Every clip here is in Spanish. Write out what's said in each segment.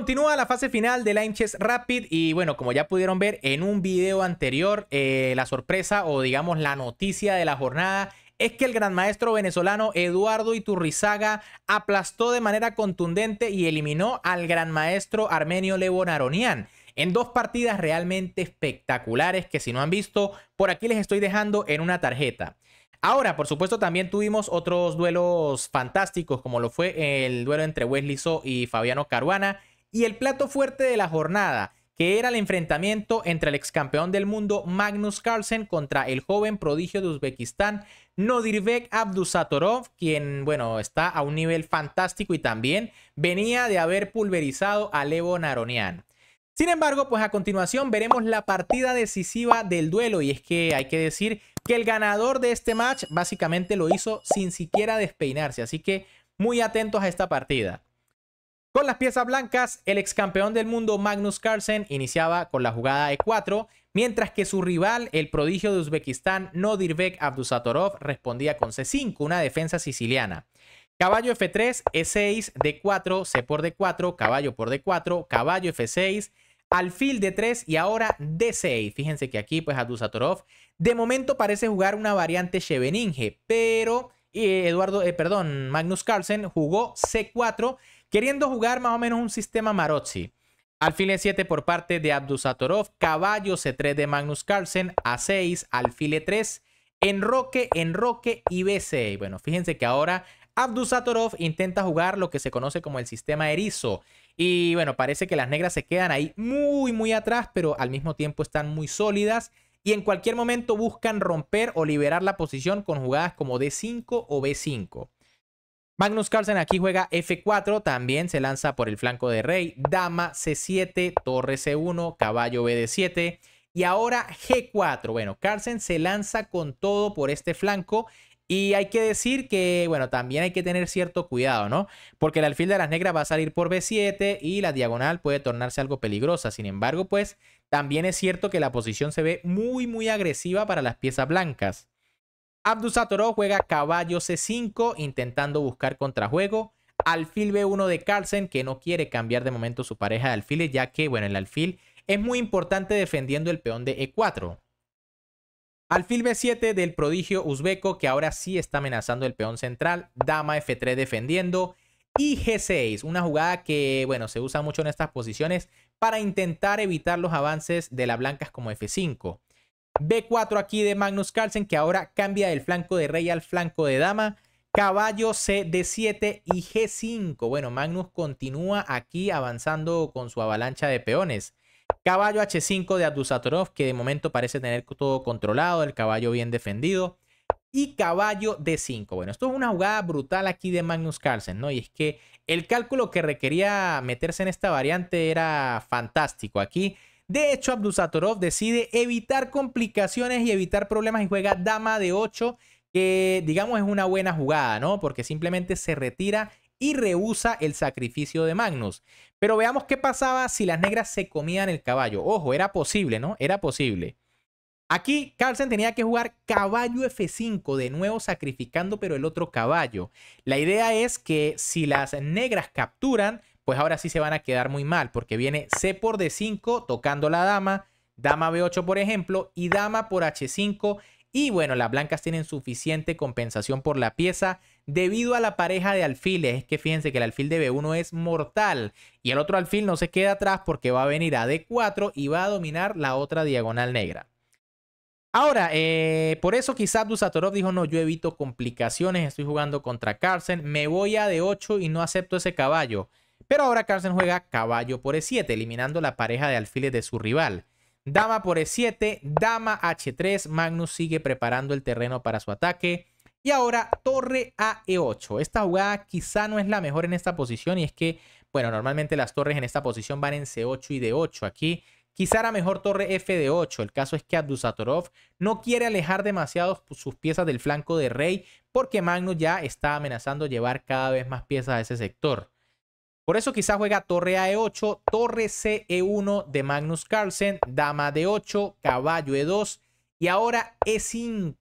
continúa la fase final de la Rapid y bueno, como ya pudieron ver en un video anterior, eh, la sorpresa o digamos la noticia de la jornada es que el gran maestro venezolano Eduardo Iturrizaga aplastó de manera contundente y eliminó al gran maestro armenio Aronian en dos partidas realmente espectaculares que si no han visto, por aquí les estoy dejando en una tarjeta. Ahora, por supuesto, también tuvimos otros duelos fantásticos, como lo fue el duelo entre Wesley So y Fabiano Caruana, y el plato fuerte de la jornada, que era el enfrentamiento entre el ex campeón del mundo Magnus Carlsen contra el joven prodigio de Uzbekistán Nodirbek Abdusatorov, quien, bueno, está a un nivel fantástico y también venía de haber pulverizado a Levo Naronian. Sin embargo, pues a continuación veremos la partida decisiva del duelo y es que hay que decir que el ganador de este match básicamente lo hizo sin siquiera despeinarse, así que muy atentos a esta partida. Con las piezas blancas, el ex campeón del mundo Magnus Carlsen iniciaba con la jugada E4, mientras que su rival, el prodigio de Uzbekistán Nodirbek Abdusatorov, respondía con C5, una defensa siciliana. Caballo F3, E6, D4, C por D4, caballo por D4, caballo F6, alfil D3 y ahora D6. Fíjense que aquí, pues, Abdusatorov de momento parece jugar una variante Cheveninge, pero eh, Eduardo, eh, perdón, Magnus Carlsen jugó C4 queriendo jugar más o menos un sistema Marozzi. Alfil E7 por parte de Abdusatorov, caballo C3 de Magnus Carlsen, A6, alfil E3, enroque, enroque y B6. Bueno, fíjense que ahora Abdusatorov intenta jugar lo que se conoce como el sistema erizo. Y bueno, parece que las negras se quedan ahí muy, muy atrás, pero al mismo tiempo están muy sólidas. Y en cualquier momento buscan romper o liberar la posición con jugadas como D5 o B5. Magnus Carlsen aquí juega F4, también se lanza por el flanco de rey, dama C7, torre C1, caballo BD7 y ahora G4. Bueno, Carlsen se lanza con todo por este flanco y hay que decir que, bueno, también hay que tener cierto cuidado, ¿no? Porque el alfil de las negras va a salir por B7 y la diagonal puede tornarse algo peligrosa. Sin embargo, pues también es cierto que la posición se ve muy, muy agresiva para las piezas blancas. Abdu juega caballo C5 intentando buscar contrajuego. Alfil B1 de Carlsen que no quiere cambiar de momento su pareja de alfiles ya que, bueno, el alfil es muy importante defendiendo el peón de E4. Alfil B7 del prodigio Uzbeko que ahora sí está amenazando el peón central. Dama F3 defendiendo. Y G6, una jugada que, bueno, se usa mucho en estas posiciones para intentar evitar los avances de las blancas como F5. B4 aquí de Magnus Carlsen, que ahora cambia del flanco de rey al flanco de dama. Caballo C de 7 y G5. Bueno, Magnus continúa aquí avanzando con su avalancha de peones. Caballo H5 de Abdusatorov, que de momento parece tener todo controlado, el caballo bien defendido. Y caballo D5. Bueno, esto es una jugada brutal aquí de Magnus Carlsen, ¿no? Y es que el cálculo que requería meterse en esta variante era fantástico. Aquí de hecho, Abdusatorov decide evitar complicaciones y evitar problemas y juega dama de 8, que digamos es una buena jugada, ¿no? Porque simplemente se retira y rehúsa el sacrificio de Magnus. Pero veamos qué pasaba si las negras se comían el caballo. Ojo, era posible, ¿no? Era posible. Aquí Carlsen tenía que jugar caballo F5, de nuevo sacrificando pero el otro caballo. La idea es que si las negras capturan, pues ahora sí se van a quedar muy mal porque viene C por D5 tocando la dama, dama B8 por ejemplo y dama por H5 y bueno, las blancas tienen suficiente compensación por la pieza debido a la pareja de alfiles. Es que fíjense que el alfil de B1 es mortal y el otro alfil no se queda atrás porque va a venir a D4 y va a dominar la otra diagonal negra. Ahora, eh, por eso quizás Dusatorov dijo, no, yo evito complicaciones, estoy jugando contra Carlsen, me voy a D8 y no acepto ese caballo. Pero ahora Carlsen juega caballo por E7, eliminando la pareja de alfiles de su rival. Dama por E7, dama H3, Magnus sigue preparando el terreno para su ataque. Y ahora torre a E8. Esta jugada quizá no es la mejor en esta posición y es que, bueno, normalmente las torres en esta posición van en C8 y D8. Aquí Quizá era mejor torre F de 8. El caso es que Abdusatorov no quiere alejar demasiado sus piezas del flanco de rey porque Magnus ya está amenazando llevar cada vez más piezas a ese sector. Por eso quizá juega torre a e8, torre c e1 de Magnus Carlsen, dama d8, caballo e2 y ahora e5.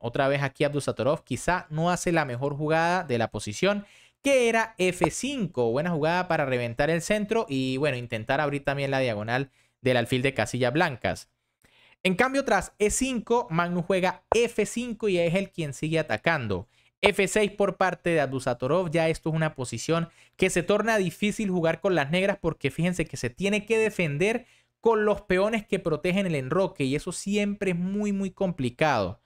Otra vez aquí Abdusatorov quizá no hace la mejor jugada de la posición que era f5. Buena jugada para reventar el centro y bueno, intentar abrir también la diagonal del alfil de casillas blancas. En cambio, tras E5, Magnus juega F5 y es el quien sigue atacando. F6 por parte de Adusatorov. Ya esto es una posición que se torna difícil jugar con las negras porque fíjense que se tiene que defender con los peones que protegen el enroque y eso siempre es muy muy complicado.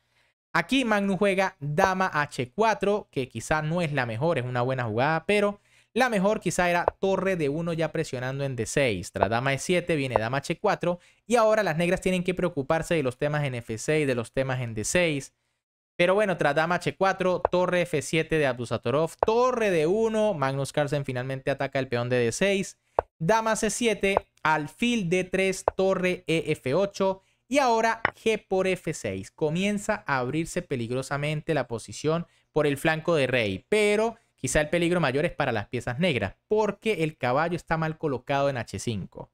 Aquí Magnus juega dama h4 que quizá no es la mejor, es una buena jugada, pero la mejor quizá era torre de 1 ya presionando en d6. Tras dama e7 viene dama h4 y ahora las negras tienen que preocuparse de los temas en f6, de los temas en d6. Pero bueno, tras dama h4, torre f7 de Abdusatorov, torre d 1 Magnus Carlsen finalmente ataca el peón de d6, dama c7, alfil d3, torre ef8 y ahora g por f6. Comienza a abrirse peligrosamente la posición por el flanco de rey, pero quizá el peligro mayor es para las piezas negras, porque el caballo está mal colocado en h5.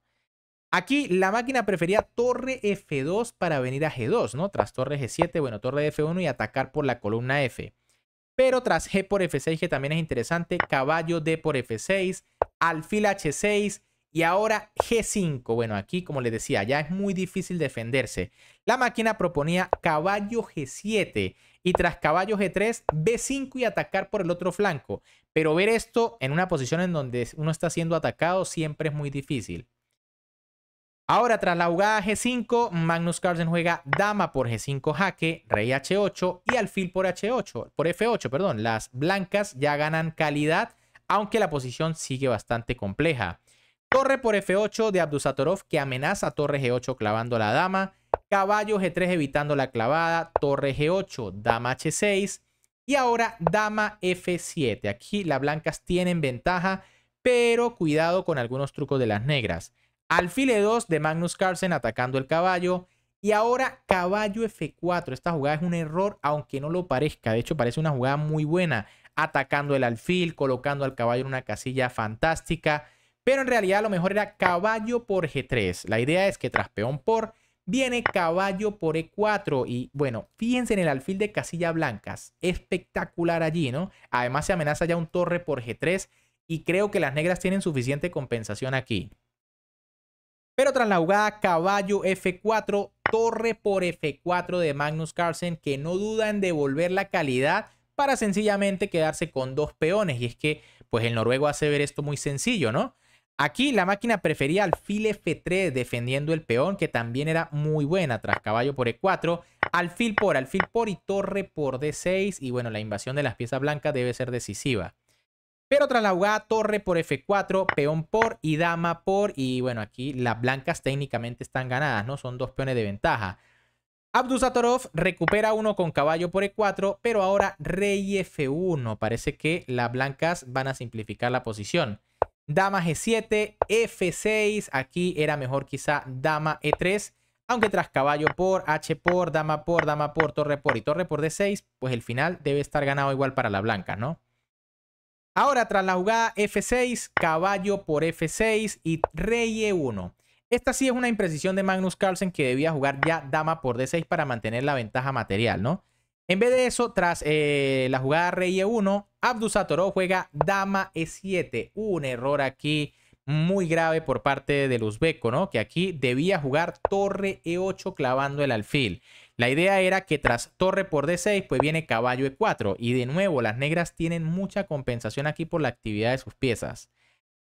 Aquí la máquina prefería torre F2 para venir a G2, ¿no? Tras torre G7, bueno, torre F1 y atacar por la columna F. Pero tras G por F6, que también es interesante, caballo D por F6, alfil H6 y ahora G5. Bueno, aquí, como les decía, ya es muy difícil defenderse. La máquina proponía caballo G7 y tras caballo G3, B5 y atacar por el otro flanco. Pero ver esto en una posición en donde uno está siendo atacado siempre es muy difícil. Ahora, tras la jugada G5, Magnus Carlsen juega dama por G5 jaque, rey H8 y alfil por H8, por F8, perdón. Las blancas ya ganan calidad, aunque la posición sigue bastante compleja. Torre por F8 de Abdusatorov que amenaza a torre G8 clavando la dama. Caballo G3 evitando la clavada. Torre G8, dama H6. Y ahora dama F7. Aquí las blancas tienen ventaja, pero cuidado con algunos trucos de las negras. Alfil e 2 de Magnus Carlsen atacando el caballo. Y ahora caballo F4. Esta jugada es un error, aunque no lo parezca. De hecho, parece una jugada muy buena. Atacando el alfil, colocando al caballo en una casilla fantástica. Pero en realidad lo mejor era caballo por G3. La idea es que tras peón por viene caballo por E4. Y bueno, fíjense en el alfil de casilla blancas. Espectacular allí, ¿no? Además se amenaza ya un torre por G3. Y creo que las negras tienen suficiente compensación aquí. Pero tras la jugada caballo F4, torre por F4 de Magnus Carlsen, que no duda en devolver la calidad para sencillamente quedarse con dos peones. Y es que, pues el noruego hace ver esto muy sencillo, ¿no? Aquí la máquina prefería alfil F3 defendiendo el peón, que también era muy buena tras caballo por E4, alfil por alfil por y torre por D6. Y bueno, la invasión de las piezas blancas debe ser decisiva. Pero tras la jugada, torre por F4, peón por y dama por. Y bueno, aquí las blancas técnicamente están ganadas, ¿no? Son dos peones de ventaja. Abdusatorov recupera uno con caballo por E4, pero ahora rey F1. Parece que las blancas van a simplificar la posición. Dama G7, F6. Aquí era mejor quizá dama E3. Aunque tras caballo por, H por, dama por, dama por, torre por y torre por D6, pues el final debe estar ganado igual para la blanca, ¿no? Ahora, tras la jugada F6, caballo por F6 y rey E1. Esta sí es una imprecisión de Magnus Carlsen que debía jugar ya dama por D6 para mantener la ventaja material, ¿no? En vez de eso, tras eh, la jugada rey E1, Satoró juega dama E7. Un error aquí muy grave por parte del uzbeco, ¿no? Que aquí debía jugar torre E8 clavando el alfil. La idea era que tras torre por D6, pues viene caballo E4. Y de nuevo, las negras tienen mucha compensación aquí por la actividad de sus piezas.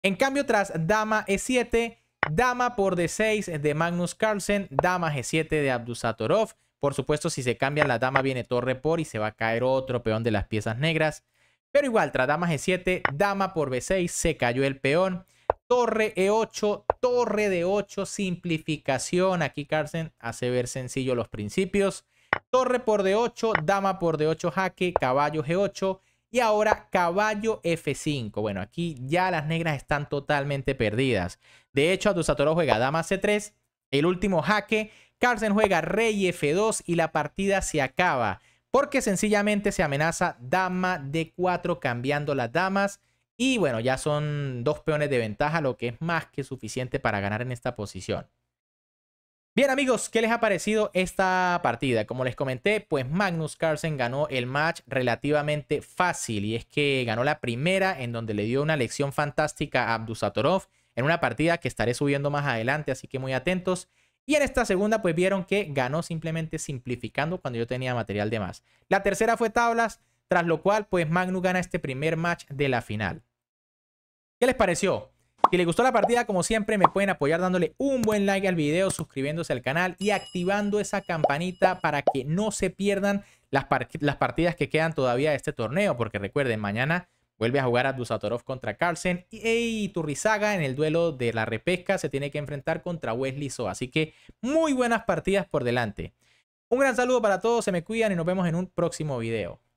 En cambio, tras dama E7, dama por D6 de Magnus Carlsen, dama G7 de Abdusatorov. Por supuesto, si se cambia la dama, viene torre por y se va a caer otro peón de las piezas negras. Pero igual, tras dama G7, dama por B6, se cayó el peón. Torre E8, torre de 8, simplificación. Aquí Carlsen hace ver sencillo los principios. Torre por D8, dama por D8 jaque, caballo G8 y ahora caballo F5. Bueno, aquí ya las negras están totalmente perdidas. De hecho, Adusatoro juega dama C3, el último jaque, Carlsen juega rey F2 y la partida se acaba porque sencillamente se amenaza dama D4 cambiando las damas y bueno, ya son dos peones de ventaja, lo que es más que suficiente para ganar en esta posición. Bien amigos, ¿qué les ha parecido esta partida? Como les comenté, pues Magnus Carlsen ganó el match relativamente fácil y es que ganó la primera en donde le dio una lección fantástica a Abdusatorov en una partida que estaré subiendo más adelante, así que muy atentos. Y en esta segunda pues vieron que ganó simplemente simplificando cuando yo tenía material de más. La tercera fue tablas, tras lo cual pues Magnus gana este primer match de la final. ¿Qué les pareció? Si les gustó la partida, como siempre, me pueden apoyar dándole un buen like al video, suscribiéndose al canal y activando esa campanita para que no se pierdan las, partidas que quedan todavía de este torneo. Porque recuerden, mañana vuelve a jugar a Dusatorov contra Carlsen y, y Turrizaga en el duelo de la repesca se tiene que enfrentar contra Wesley So. Así que muy buenas partidas por delante. Un gran saludo para todos, se me cuidan y nos vemos en un próximo video.